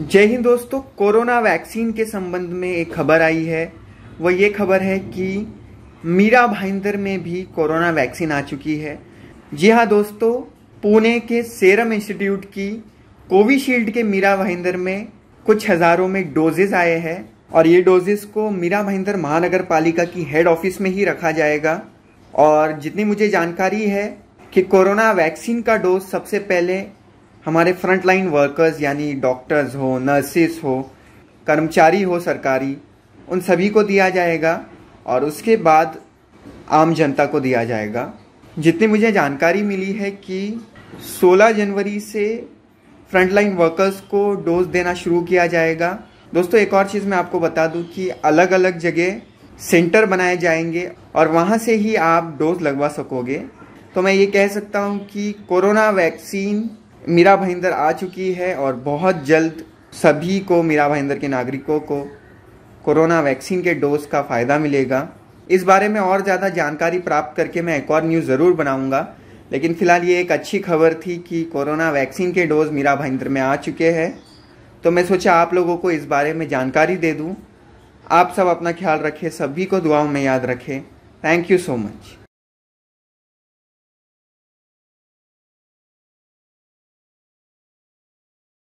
जय हिंद दोस्तों corona vaccine के संबंध में एक खबर आई है वो ये खबर है कि मीरा भाइंदर में भी कोरोना वैक्सीन आ चुकी है जी हाँ दोस्तों पुणे के सेरम इंस्टीट्यूट की कोविशील्ड के मीरा भाइंदर में कुछ हज़ारों में डोजेज आए हैं और ये डोजेज को मीरा भाइंदर महानगर पालिका की हेड ऑफिस में ही रखा जाएगा और जितनी मुझे जानकारी है कि कोरोना वैक्सीन का डोज सबसे पहले हमारे फ्रंट लाइन वर्कर्स यानी डॉक्टर्स हो नर्सेस हो कर्मचारी हो सरकारी उन सभी को दिया जाएगा और उसके बाद आम जनता को दिया जाएगा जितनी मुझे जानकारी मिली है कि 16 जनवरी से फ्रंटलाइन वर्कर्स को डोज देना शुरू किया जाएगा दोस्तों एक और चीज़ मैं आपको बता दूं कि अलग अलग जगह सेंटर बनाए जाएंगे और वहाँ से ही आप डोज लगवा सकोगे तो मैं ये कह सकता हूँ कि कोरोना वैक्सीन मीरा भाईंदर आ चुकी है और बहुत जल्द सभी को मीरा भाईंदर के नागरिकों को कोरोना वैक्सीन के डोज का फ़ायदा मिलेगा इस बारे में और ज़्यादा जानकारी प्राप्त करके मैं एक और न्यूज़ ज़रूर बनाऊंगा लेकिन फ़िलहाल ये एक अच्छी खबर थी कि कोरोना वैक्सीन के डोज मीरा भाईंदर में आ चुके हैं तो मैं सोचा आप लोगों को इस बारे में जानकारी दे दूँ आप सब अपना ख्याल रखें सभी को दुआओं में याद रखें थैंक यू सो मच